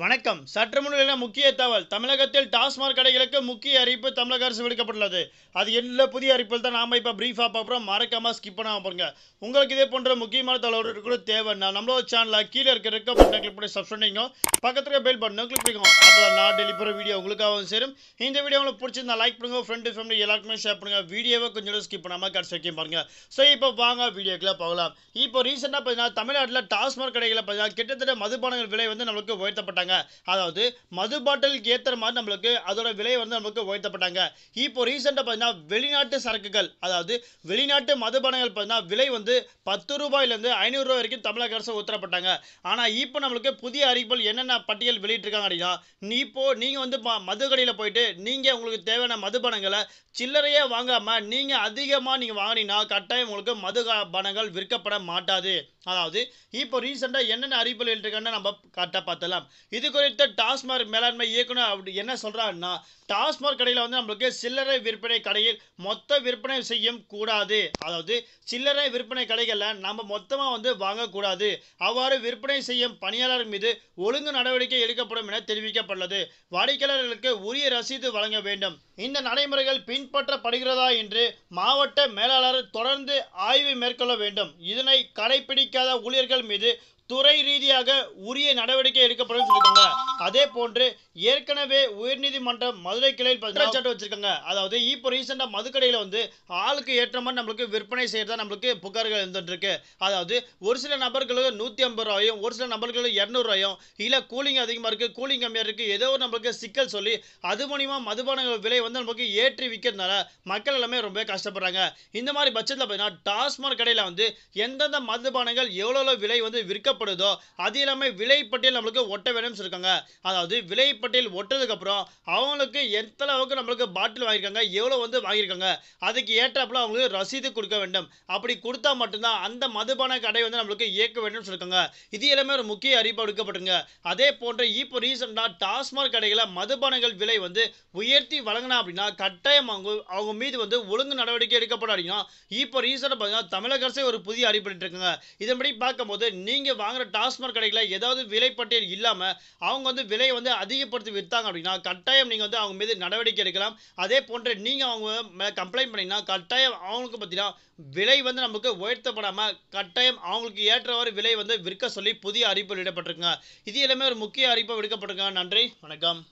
வணக்கம் சற்று முன்னிலையான முக்கிய தகவல் தமிழகத்தில் டாஸ்மாக் கடைகளுக்கு முக்கிய அறிவிப்பு தமிழக அரசு விடுக்கப்பட்டுள்ளது அது என்ன புதிய அறிவிப்பில் தான் நாம இப்போ பிரீஃபாக பார்க்குறோம் மறக்காமல் ஸ்கிப் பண்ணாமல் பாருங்க உங்களுக்கு இதே போன்ற முக்கியமான தகவல் கூட தேவைன்னா நம்மளோட சேனலில் கீழே இருக்கிற இருக்க பட்டனை கிளிக் பண்ணி சப்ஸ்கிரைப் பண்ணிக்கோ பக்கத்தில் பெல் பட்டனை கிளிக் பண்ணிக்கோ அப்போ நான் டெலிவரி வீடியோ உங்களுக்காகவும் சேரும் இந்த வீடியோ உங்களுக்கு பிடிச்சிருந்தா லைக் பண்ணுங்கள் ஃப்ரெண்டு ஃபேமிலி எல்லாருக்குமே ஷேர் பண்ணுங்கள் வீடியோவை கொஞ்சம் ஸ்கிப் பண்ணாமல் கடைசி வரைக்கும் பாருங்க ஸோ இப்போ வாங்க வீடியோக்கெல்லாம் போகலாம் இப்போ ரீசெண்டாக பார்த்தீங்கன்னா தமிழ்நாட்டில் டாஸ்மாக் கடைகளில் பார்த்தீங்கன்னா கிட்டத்தட்ட மதுபானங்கள் விலை வந்து நம்மளுக்கு உயர்த்தப்பட்ட உயர்த்தப்பட்டாங்க அதாவது மது பாட்டிலுக்கு ஏற்றுற மாதிரி நம்மளுக்கு அதோட விலை வந்து நம்மளுக்கு உயர்த்தப்பட்டாங்க இப்போ ரீசெண்டாக பார்த்தீங்கன்னா வெளிநாட்டு சரக்குகள் அதாவது வெளிநாட்டு மதுபானங்கள் பார்த்தீங்கன்னா விலை வந்து பத்து ரூபாயிலேருந்து ஐநூறுரூவா வரைக்கும் தமிழக அரசு உத்தரப்பட்டாங்க ஆனால் இப்போ நம்மளுக்கு புதிய அறிவிப்பில் என்னென்ன பட்டியல் வெளியிட்டிருக்காங்க அப்படின்னா நீ இப்போ நீங்கள் வந்து மது கடையில் போயிட்டு நீங்கள் உங்களுக்கு தேவையான மதுபானங்களை சில்லறையே வாங்காமல் நீங்கள் அதிகமாக நீங்கள் வாங்கினீங்கன்னா கட்டாயம் உங்களுக்கு மது பானங்கள் விற்கப்பட மாட்டாது அதாவது இப்போ ரீசெண்டாக என்னென்ன அறிவிப்புகள் இருக்கான்னு நம்ம கரெக்டாக பார்த்தலாம் இது குறித்து டாஸ்மார்க் மேலாண்மை இயக்குனர் அப்படி என்ன சொல்கிறாருன்னா டாஸ்மார்க் கடையில் வந்து நம்மளுக்கு சில்லறை விற்பனை கடையில் மொத்த விற்பனை செய்யும் கூடாது அதாவது சில்லறை விற்பனை கடைகளில் நம்ம மொத்தமாக வந்து வாங்கக்கூடாது அவ்வாறு விற்பனை செய்யும் பணியாளர் மீது ஒழுங்கு நடவடிக்கை எடுக்கப்படும் என தெரிவிக்கப்பட்டது வாடிக்கையாளர்களுக்கு உரிய ரசீது வழங்க வேண்டும் இந்த நடைமுறைகள் பின்பற்றப்படுகிறதா என்று மாவட்ட மேலாளர் தொடர்ந்து ஆய்வு மேற்கொள்ள வேண்டும் இதனை கடைபிடிக்காத ஊழியர்கள் மீது துறை ரீதியாக உரிய நடவடிக்கை எடுக்கப்படும் பார்த்துக்கோங்க அதே போன்று ஏற்கனவே உயர்நீதிமன்றம் மதுரை கிளையில் பத்திரச்சாட்டு வச்சிருக்காங்க அதாவது இப்போ ரீசெண்டாக மதுக்கடையில் வந்து ஆளுக்கு ஏற்ற மாதிரி நம்மளுக்கு விற்பனை செய்யறதா நம்மளுக்கு புகார்கள் இருந்துட்டு அதாவது ஒரு சில நபர்களுக்கு நூற்றி ஐம்பது ரூபாயும் ஒரு சில நபர்களுக்கு இரநூறுவாயும் இல்லை கூலிங் அதிகமாக இருக்குது கூலிங் கம்மியாக இருக்குது ஏதோ ஒரு நம்மளுக்கு சிக்கல் சொல்லி அது மூலிமா மதுபான விலை வந்து நமக்கு ஏற்றி விற்கிறதுனால மக்கள் எல்லாமே ரொம்ப கஷ்டப்படுறாங்க இந்த மாதிரி பட்சத்தில் பார்த்தீங்கன்னா டாஸ்மாக் கடையில் வந்து எந்தெந்த மதுபானங்கள் எவ்வளோ விலை வந்து விற்கப்படுதோ அது எல்லாமே விலை பட்டியல் நம்மளுக்கு ஒட்ட வேணும் ஸ்டூடெண்ட்ஸ் இருக்காங்க அதாவது விலைப்பட்டியல் ஒட்டதுக்கப்புறம் அவங்களுக்கு எந்த அளவுக்கு நம்மளுக்கு பாட்டில் வாங்கியிருக்காங்க எவ்வளோ வந்து வாங்கியிருக்காங்க அதுக்கு ஏற்றாப்புல அவங்களுக்கு ரசீது கொடுக்க வேண்டும் அப்படி கொடுத்தா மட்டும்தான் அந்த மதுபான கடை வந்து நம்மளுக்கு இயக்க வேண்டும் சொல்லியிருக்காங்க இது எல்லாமே ஒரு முக்கிய அறிவிப்பு எடுக்கப்படுங்க அதே போன்ற இப்போ ரீசெண்டாக டாஸ்மாக் கடைகளை மதுபானங்கள் விலை வந்து உயர்த்தி வழங்கினா அப்படின்னா கட்டாயம் அவங்க அவங்க மீது வந்து ஒழுங்கு நடவடிக்கை எடுக்கப்படும் அப்படின்னா இப்போ ரீசெண்டாக பார்த்தீங்கன்னா தமிழக அரசே ஒரு புதிய அறிவிப்பு இருக்காங்க இதன்படி பார்க்கும்போது நீங்கள் வாங்குகிற டாஸ்மாக் கடைகளை ஏதாவது விலைப்பட்டியல் இல்லாமல் அவங்க வந்து விலையை வந்து அதிகப்படுத்தி விற்றாங்க அப்படின்னா கட்டாயம் நீங்கள் வந்து அவங்க மீது நடவடிக்கை எடுக்கலாம் அதே போன்று நீங்கள் அவங்க கம்ப்ளைண்ட் பண்ணிங்கன்னா கட்டாயம் அவங்களுக்கு பார்த்தீங்கன்னா விலை வந்து நமக்கு உயர்த்தப்படாமல் கட்டாயம் அவங்களுக்கு ஏற்றவாறு விலை வந்து விற்க சொல்லி புதிய அறிவிப்பு வெளியிடப்பட்டிருக்குங்க இது எல்லாமே ஒரு முக்கிய அறிவிப்பு விடுக்கப்பட்டிருக்காங்க நன்றி வணக்கம்